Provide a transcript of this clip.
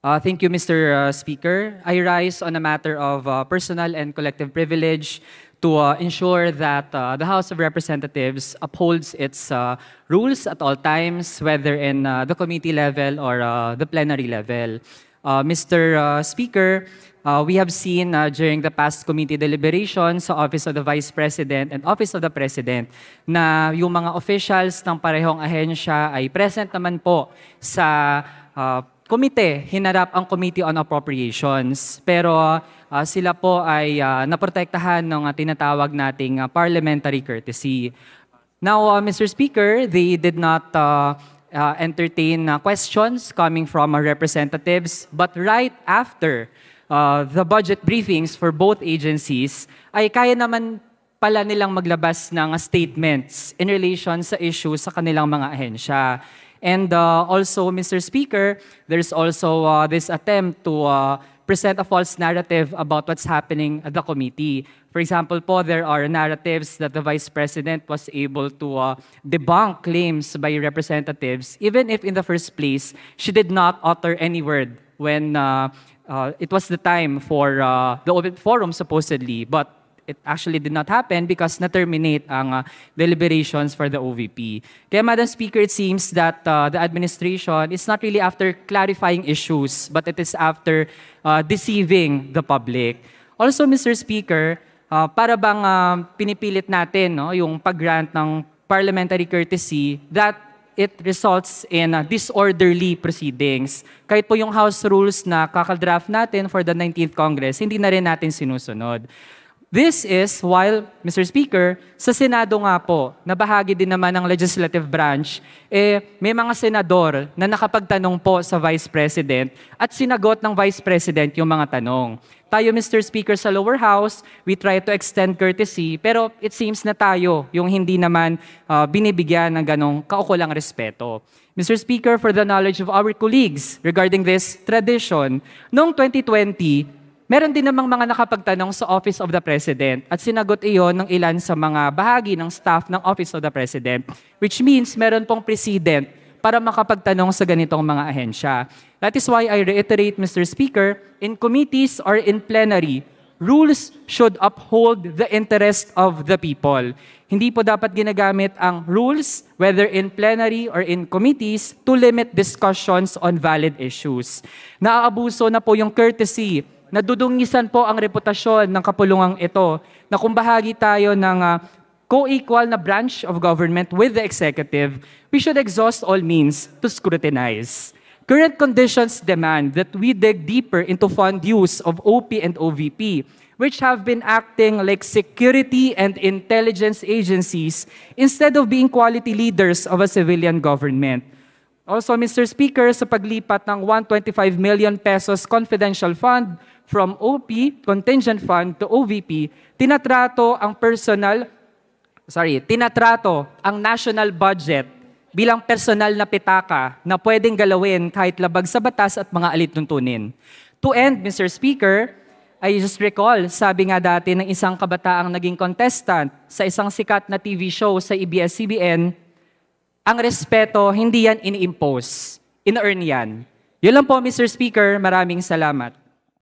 Uh, thank you, Mr. Uh, Speaker. I rise on a matter of uh, personal and collective privilege to uh, ensure that uh, the House of Representatives upholds its uh, rules at all times, whether in the committee level or the plenary level. Mr. Speaker, we have seen during the past committee deliberations sa Office of the Vice President and Office of the President na yung mga officials ng parehong ahensya ay present naman po sa uh, komite, hinarap ang Committee on Appropriations. Pero uh, sila po ay uh, naprotektahan ng uh, tinatawag nating uh, parliamentary courtesy. Now, uh, Mr. Speaker, they did not uh, uh, entertain uh, questions coming from our representatives, but right after uh, the budget briefings for both agencies, ay kaya naman pala nilang maglabas ng statements in relation sa issue sa kanilang mga ahensya. And uh, also, Mr. Speaker, there's also uh, this attempt to uh, present a false narrative about what's happening at the committee. For example po, there are narratives that the Vice President was able to uh, debunk claims by representatives, even if in the first place, she did not utter any word when uh, uh, it was the time for uh, the open forum, supposedly. But it actually did not happen because na-terminate ang uh, deliberations for the OVP. Kaya Madam Speaker, it seems that uh, the administration is not really after clarifying issues, but it is after uh, deceiving the public. Also, Mr. Speaker, uh, para bang uh, pinipilit natin no, yung pag-grant ng parliamentary courtesy that it results in uh, disorderly proceedings. Kahit po yung House rules na kakadraft natin for the 19th Congress, hindi na rin natin sinusunod. This is while, Mr. Speaker, sa Senado nga po, na bahagi din naman ng legislative branch, eh, may mga senador na nakapagtanong po sa Vice President at sinagot ng Vice President yung mga tanong. Tayo, Mr. Speaker, sa lower house, we try to extend courtesy, pero it seems na tayo yung hindi naman uh, binibigyan ng ganong kaukulang respeto. Mr. Speaker, for the knowledge of our colleagues regarding this tradition, noong 2020, Meron din namang mga nakapagtanong sa Office of the President at sinagot iyon ng ilan sa mga bahagi ng staff ng Office of the President, which means meron pong president para makapagtanong sa ganitong mga ahensya. That is why I reiterate, Mr. Speaker, in committees or in plenary, rules should uphold the interest of the people. Hindi po dapat ginagamit ang rules, whether in plenary or in committees, to limit discussions on valid issues. Naaabuso na po yung courtesy nadudungisan po ang reputasyon ng kapulungang ito na kung bahagi tayo ng uh, co-equal na branch of government with the executive, we should exhaust all means to scrutinize. Current conditions demand that we dig deeper into fund use of OP and OVP, which have been acting like security and intelligence agencies instead of being quality leaders of a civilian government. Also, Mr. Speaker, sa paglipat ng 125 million pesos confidential fund from OP, contingent fund, to OVP, tinatrato ang personal, sorry, tinatrato ang national budget bilang personal na pitaka na pwedeng galawin kahit labag sa batas at mga alituntunin. To end, Mr. Speaker, I just recall, sabi nga dati ng isang kabataang naging contestant sa isang sikat na TV show sa EBS-CBN ang respeto, hindi yan ini-impose. In-earn yan. Yun lang po, Mr. Speaker. Maraming salamat.